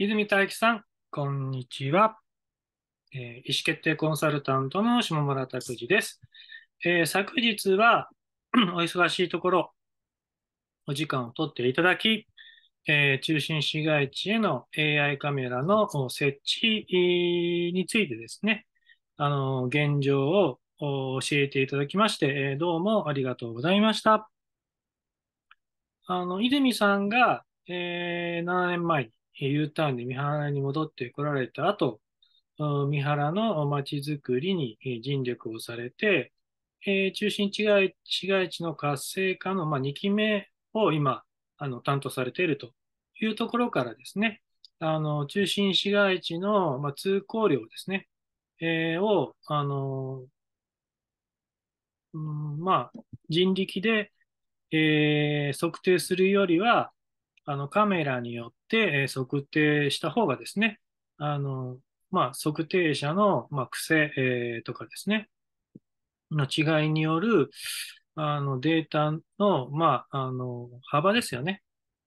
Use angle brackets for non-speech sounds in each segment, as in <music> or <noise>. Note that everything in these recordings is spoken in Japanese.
泉大樹さん、こんにちは。えー、意思決定コンサルタントの下村拓司です。えー、昨日は <clears throat> お忙しいところ、お時間を取っていただき、えー、中心市街地への AI カメラの設置についてですね、あの、現状を教えていただきまして、えどうもありがとうございました。あの、泉さんが、え7年前に U ターンで三原に戻ってこられた後、三原の街づくりに尽力をされて、えー、中心市街地の活性化の、まあ、2期目を今あの担当されているというところからですね、あの中心市街地の、まあ、通行量ですね、えー、をあの、うん、まあ、人力で、えー、測定するよりは、あのカメラによって、え測定した方がですね、あの、まあ、測定者の、まあ、癖、えー、とかですね、の違いによる、あの、データの、まあ、あの、幅ですよね。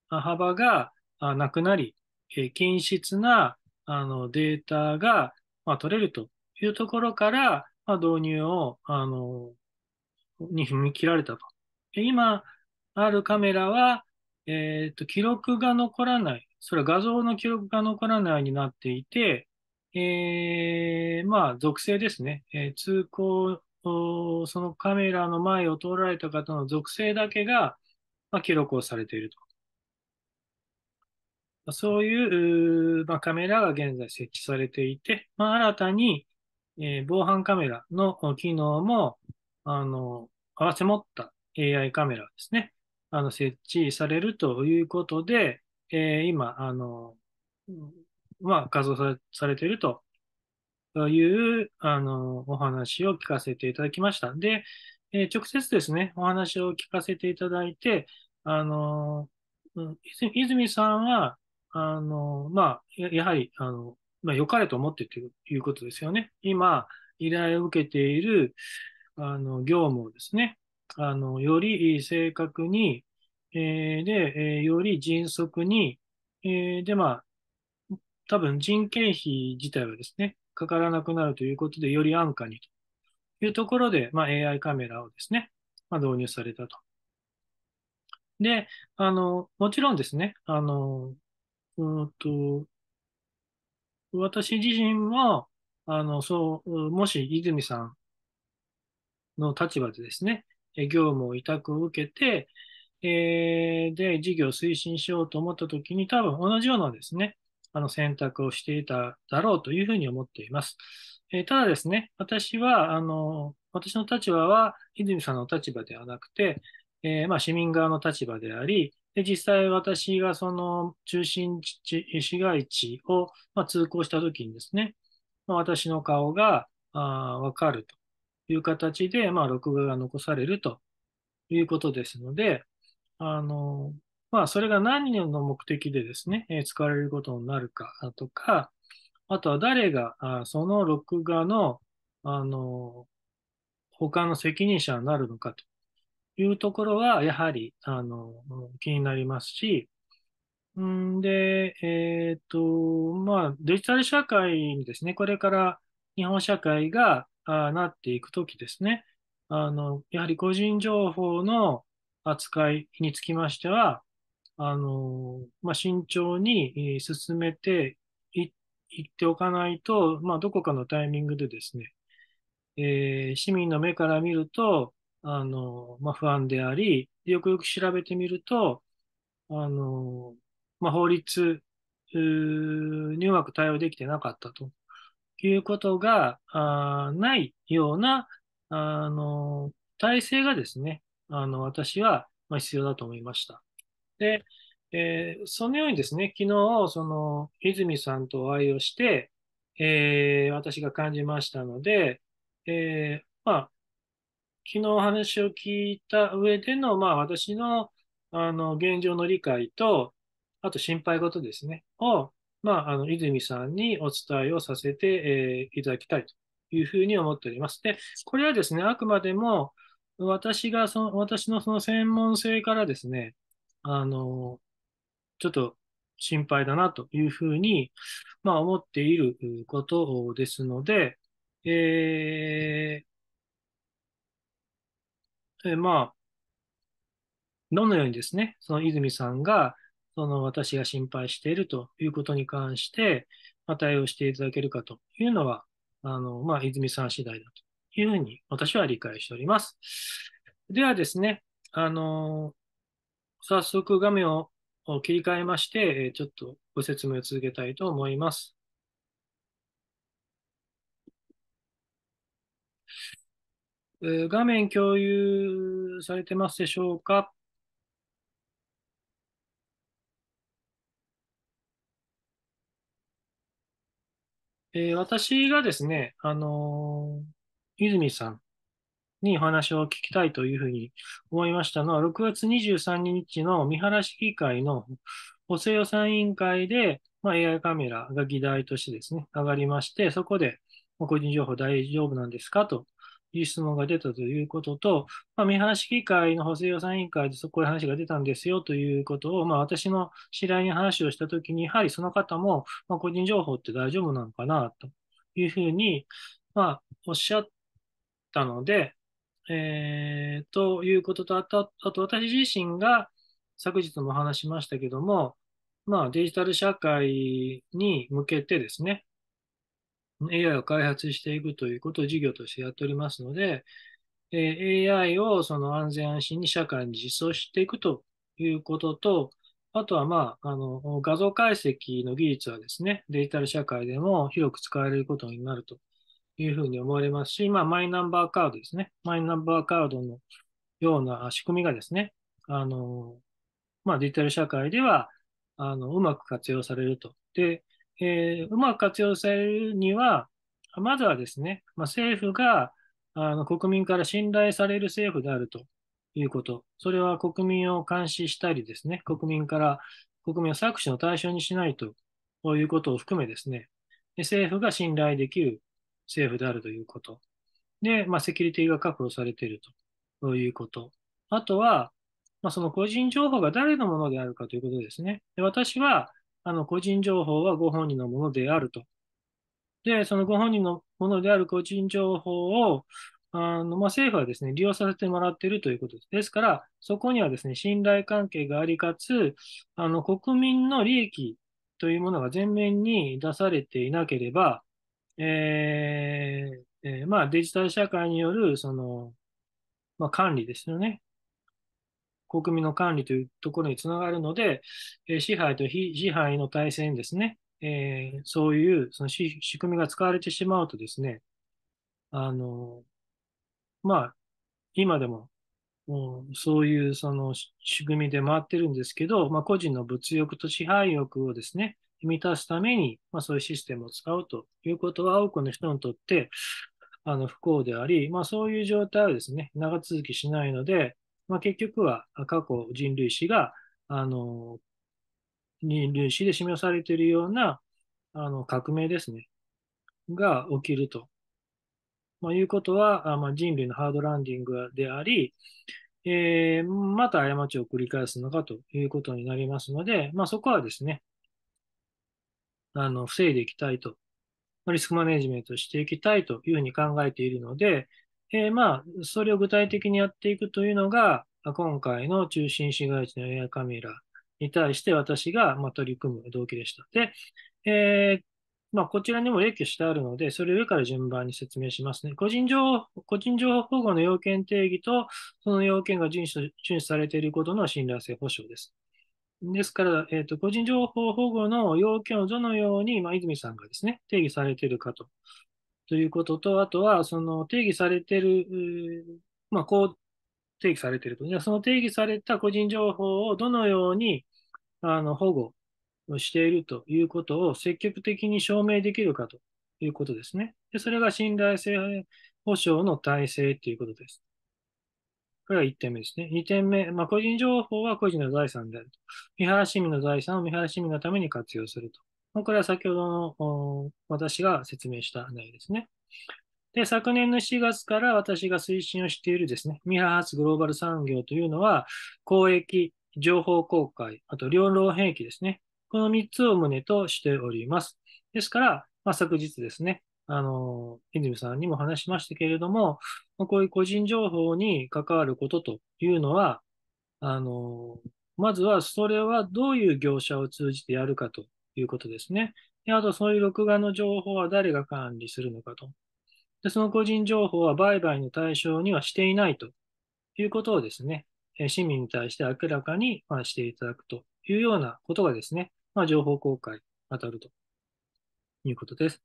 幅がなくなり、えー、均質な、あの、データが、まあ、取れるというところから、まあ、導入を、あの、に踏み切られたと。今あるカメラは、えっ、ー、と、記録が残らない。それは画像の記録が残らないになっていて、えー、まあ、属性ですね。えー、通行、そのカメラの前を通られた方の属性だけが、まあ、記録をされていると。そういう、まあ、カメラが現在設置されていて、まあ、新たに、えー、防犯カメラの機能も、あの、合わせ持った AI カメラですね。あの設置されるということで、えー、今、あの、まあ、活動されされているという、あの、お話を聞かせていただきました。で、えー、直接ですね、お話を聞かせていただいて、あの、泉さんは、あの、まあ、やはり、あの、まあ、良かれと思ってということですよね。今、依頼を受けている、あの、業務をですね、あの、より正確に、えー、で、えー、より迅速に、えー、で、まあ、多分人件費自体はですね、かからなくなるということで、より安価にというところで、まあ、AI カメラをですね、まあ、導入されたと。で、あの、もちろんですね、あの、うんと、私自身は、あの、そう、もし泉さんの立場でですね、業務を委託を受けて、えー、で、事業を推進しようと思ったときに、多分同じようなですね、あの選択をしていただろうというふうに思っています。えー、ただですね、私は、あの、私の立場は、泉さんの立場ではなくて、えー、まあ、市民側の立場であり、で実際私がその中心地、市街地を、まあ、通行したときにですね、まあ、私の顔があ分かると。いう形で、まあ、録画が残されるということですので、あの、まあ、それが何の目的でですね、え使われることになるかとか、あとは誰が、あその録画の、あの、他の責任者になるのかというところは、やはり、あの、気になりますし、んで、えっ、ー、と、まあ、デジタル社会にですね、これから日本社会が、なっていくときですね、あの、やはり個人情報の扱いにつきましては、あの、まあ、慎重に進めていっておかないと、まあ、どこかのタイミングでですね、えー、市民の目から見ると、あの、まあ、不安であり、よくよく調べてみると、あの、まあ、法律にうまく対応できてなかったということがないような、あの、体制がですね、あの、私は必要だと思いました。で、えー、そのようにですね、昨日、その、泉さんとお会いをして、えー、私が感じましたので、えー、まあ、昨日お話を聞いた上での、まあ、私の、あの、現状の理解と、あと心配事ですね、を、まあ、あの、泉さんにお伝えをさせて、えー、いただきたいというふうに思っております。で、これはですね、あくまでも、私がその、私のその専門性からですね、あの、ちょっと心配だなというふうに、まあ、思っていることですので、えー、えまあ、どのようにですね、その泉さんが、その私が心配しているということに関して、まあ、対応していただけるかというのは、あの、まあ、泉さん次第だというふうに私は理解しております。ではですね、あの、早速画面を切り替えまして、ちょっとご説明を続けたいと思います。画面共有されてますでしょうかえー、私がですね、あのー、泉さんにお話を聞きたいというふうに思いましたのは、6月23日の三原市議会の補正予算委員会で、まあ、AI カメラが議題としてですね、上がりまして、そこで個人情報大丈夫なんですかという質問が出たということと、まあ、見晴議会の補正予算委員会でそこう話が出たんですよということを、まあ、私の知り合いに話をしたときに、やはりその方も、まあ、個人情報って大丈夫なのかなというふうに、まあ、おっしゃったので、えー、ということと、あと、あと私自身が昨日も話しましたけども、まあ、デジタル社会に向けてですね、AI を開発していくということを事業としてやっておりますので、え AI をその安全安心に社会に実装していくということと、あとは、まあ、あの、画像解析の技術はですね、デジタル社会でも広く使われることになるというふうに思われますし、まあ、マイナンバーカードですね。マイナンバーカードのような仕組みがですね、あの、まあ、デジタル社会では、あの、うまく活用されると。で、えー、うまく活用されるには、まずはですね、まあ、政府があの国民から信頼される政府であるということ、それは国民を監視したりですね、国民から国民を搾取の対象にしないということを含めですね、政府が信頼できる政府であるということ。で、まあ、セキュリティが確保されているということ。あとは、まあ、その個人情報が誰のものであるかということですね。で私は、あの個人情報はご本人のものであると。で、そのご本人のものである個人情報を、あのまあ、政府はですね、利用させてもらっているということです。ですから、そこにはですね、信頼関係がありかつ、あの国民の利益というものが前面に出されていなければ、えーえー、まあ、デジタル社会によるその、まあ、管理ですよね。国民の管理というところにつながるので、え支配と非支配の体制にですね、えー、そういうその仕組みが使われてしまうとですね、あの、まあ、今でも、うん、そういうその仕組みで回ってるんですけど、まあ、個人の物欲と支配欲をですね、満たすために、まあ、そういうシステムを使うということは、多くの人にとって、あの、不幸であり、まあ、そういう状態はですね、長続きしないので、まあ、結局は過去人類史が、あの、人類史で示されているようなあの革命ですね、が起きると。まあ、いうことは、あまあ、人類のハードランディングであり、えー、また過ちを繰り返すのかということになりますので、まあ、そこはですね、あの、防いでいきたいと、リスクマネジメントしていきたいというふうに考えているので、えー、まあ、それを具体的にやっていくというのが、今回の中心市街地のエアカメラに対して私が、ま取り組む動機でした。で、えー、まあ、こちらにも列挙してあるので、それを上から順番に説明しますね。個人情報個人情報保護の要件定義と、その要件が遵守遵守されていることの信頼性保障です。ですから、えーと、個人情報保護の要件をどのように、まあ、泉さんがですね、定義されているかとということと、あとは、その定義されている、まあ、こう定義されていると。じゃその定義された個人情報をどのようにあの保護をしているということを積極的に証明できるかということですね。でそれが信頼性保障の体制ということです。これが1点目ですね。2点目、まあ、個人情報は個人の財産であると。見晴らしみの財産を見晴らしみのために活用すると。これは先ほどの私が説明した内容ですね。で、昨年の4月から私が推進をしているですね、ミハ発グローバル産業というのは、公益、情報公開、あと両論兵器ですね。この3つを旨としております。ですから、まあ、昨日ですね、あの、泉さんにも話しましたけれども、こういう個人情報に関わることというのは、あの、まずはそれはどういう業者を通じてやるかということですね。であと、そういう録画の情報は誰が管理するのかとで、その個人情報は売買の対象にはしていないということをですね、市民に対して明らかにしていただくというようなことがですね、まあ、情報公開に当たるということです。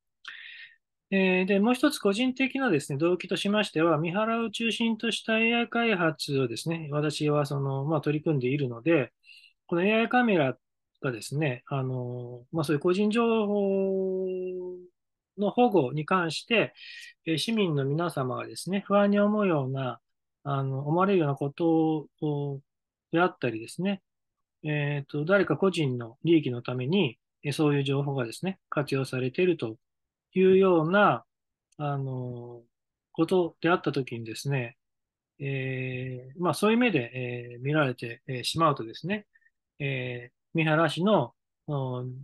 えで、もう一つ個人的なですね、動機としましては、三原を中心とした AI 開発をですね、私はその、まあ、取り組んでいるので、この AI カメラがですね、あの、まあ、そういう個人情報の保護に関して、え市民の皆様がですね、不安に思うような、あの思われるようなことをであったりですね、えーと、誰か個人の利益のために、えそういう情報がですね、活用されているというような、あのことであったときにですね、えー、まあ、そういう目で、えー、見られて、えー、しまうとですね、え三原市の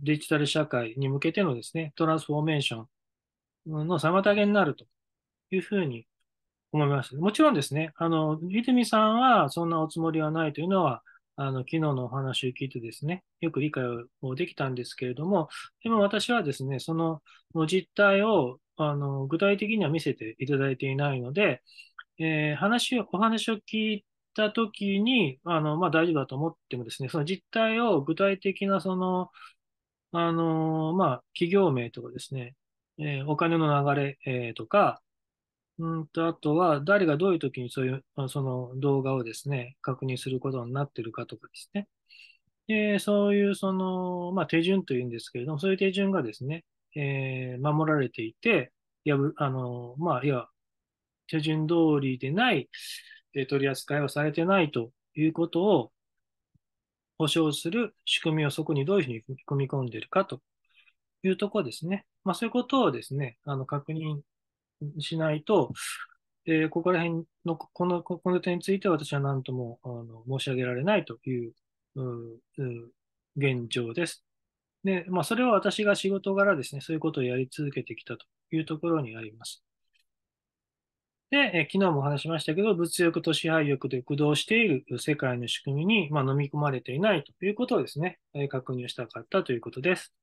デジタル社会に向けてのですね、トランスフォーメーションの妨げになるというふうに思います。もちろんですね、あの、泉さんはそんなおつもりはないというのは、あの、昨日のお話を聞いてですね、よく理解をできたんですけれども、でも私はですね、その実態を、あの、具体的には見せていただいていないので、えー、話を、お話を聞いたときに、あの、まあ、大丈夫だと思ってもですね、その実態を具体的な、その、あの、まあ、企業名とかですね、えー、お金の流れ、えー、とか、うんと、あとは、誰がどういう時にそういう、その動画をですね、確認することになってるかとかですね。で、そういう、その、まあ、手順というんですけれども、そういう手順がですね、えー、守られていて、やぶ、あの、まあ、いや、手順通りでない、え取り扱いはされてないということを保証する仕組みをそこにどういうふうに組み込んでいるかというところですね。まあ、そういうことをですね、あの、確認しないと、えー、ここら辺の、この、この点については私は何とも、あの、申し上げられないという、うんう現状です。で、まあ、それは私が仕事柄ですね、そういうことをやり続けてきたというところにあります。で、え昨日もお話しましたけど、物欲と支配欲で駆動している世界の仕組みに、まあ、飲み込まれていないということをですね、え確認したかったということです。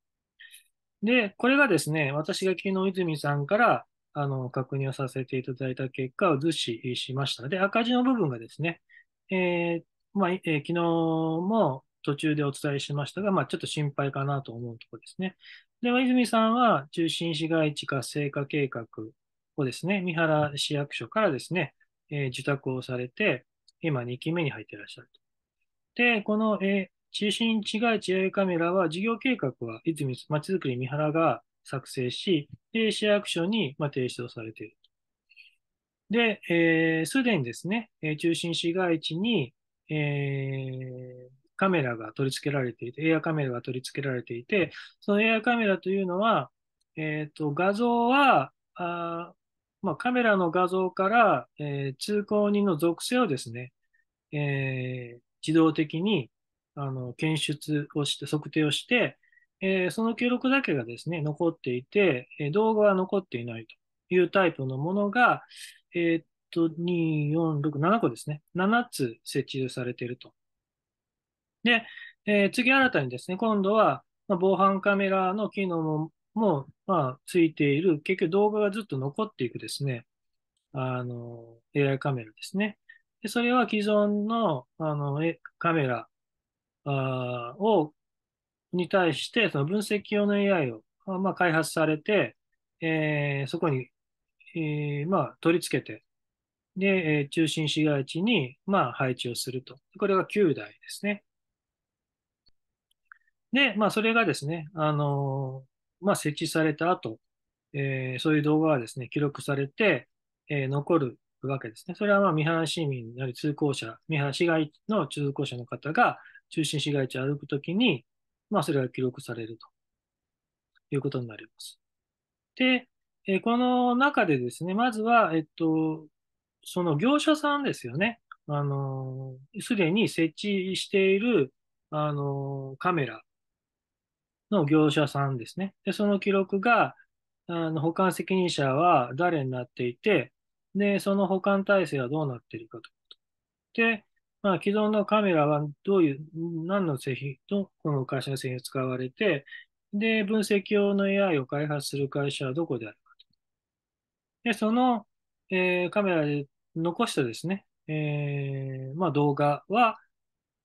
で、これがですね、私が昨日泉さんから、あの、確認をさせていただいた結果を図示しました。で、赤字の部分がですね、えー、まあ、えー、昨日も途中でお伝えしましたが、まあ、ちょっと心配かなと思うところですね。では、泉さんは中心市街地活性化計画をですね、三原市役所からですね、えー、受託をされて、今2期目に入っていらっしゃると。で、この、え中心市街地 AI カメラは事業計画は泉まちづくり三原が作成し、で市役所にま提出をされている。で、す、えー、で、にですね、中心市街地に、えー、カメラが取り付けられていて、エアカメラが取り付けられていて、そのエアカメラというのは、えーと、と画像はあ、まあ、カメラの画像から、えー、通行人の属性をですね、えー、自動的にあの検出をして、測定をして、えー、その記録だけがですね、残っていて、えー、動画は残っていないというタイプのものが、えー、っと、2、4、6、7個ですね。7つ設置されていると。で、えー、次新たにですね、今度は、まあ、防犯カメラの機能も、もまあ、ついている、結局動画がずっと残っていくですね、あの、AI カメラですね。でそれは既存のあのカメラあを、に対して、その分析用の AI を、まあ、開発されて、えー、そこに、えー、まあ、取り付けて、で、えー、中心市街地に、まあ、配置をすると。これが9台ですね。で、まあ、それがですね、あのー、まあ、設置された後、えー、そういう動画がですね、記録されて、えー、残るわけですね。それはまあ、三原市民なり通行者、三原市街の通行者の方が中心市街地を歩くときに、まあ、それが記録されるということになります。で、えー、この中でですね、まずは、えっと、その業者さんですよね。あのー、すでに設置している、あのー、カメラの業者さんですね。で、その記録が、あの保管責任者は誰になっていて、で、その保管体制はどうなっているかとで、まあ、既存のカメラはどういう、何の製品と、この会社の製品が使われて、で、分析用の AI を開発する会社はどこであるかと。で、その、えー、カメラで残したですね、えー、まあ、動画は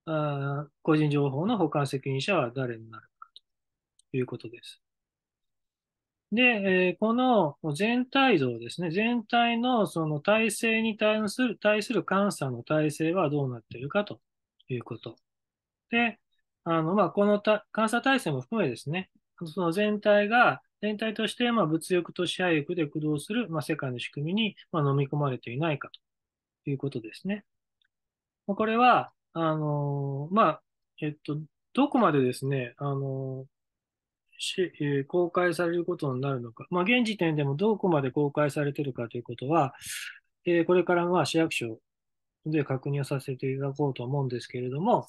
あ、個人情報の保管責任者は誰になるかということです。で、えこの全体像ですね、全体のその体制に対する、対する監査の体制はどうなっているかということ。で、あの、まあ、このた監査体制も含めですね、その全体が、全体として、ま物欲と支配欲で駆動する、まあ、世界の仕組みに、ま飲み込まれていないかということですね。これは、あのまあ、えっと、どこまでですね、あのし公開されることになるのか、まあ、現時点でもどこまで公開されているかということは、えー、これからは市役所で確認をさせていただこうと思うんですけれども、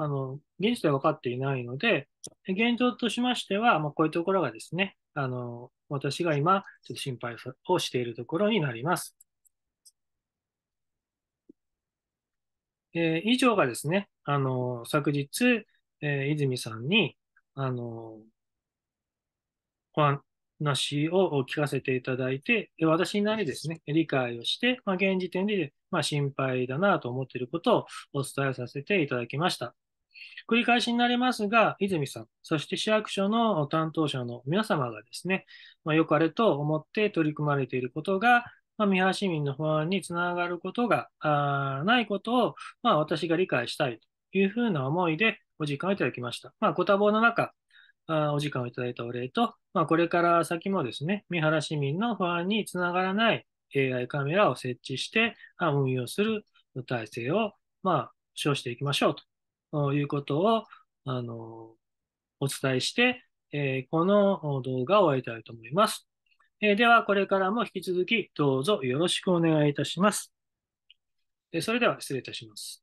あの現時点は分かっていないので、現状としましては、まあ、こういうところがですね、あの私が今、ちょっと心配をしているところになります。えー、以上がですね、あの昨日、えー、泉さんに、あのお話を聞かせていただいて、私なりですね、理解をして、まあ、現時点で、まあ、心配だなと思っていることをお伝えさせていただきました。繰り返しになりますが、泉さん、そして市役所の担当者の皆様がですね、まあ、よくあれと思って取り組まれていることが、まあ、三原市民の不安につながることがないことを、まあ、私が理解したいというふうな思いでお時間をいただきました。まあ、ご多忙の中、あお時間をいただいたお礼と、まあ、これから先もですね、三原市民の不安につながらない AI カメラを設置して、あ運用する体制を、まあ、称していきましょうということを、あの、お伝えして、えー、この動画を終えたいと思います。えー、では、これからも引き続き、どうぞよろしくお願いいたします。えそれでは、失礼いたします。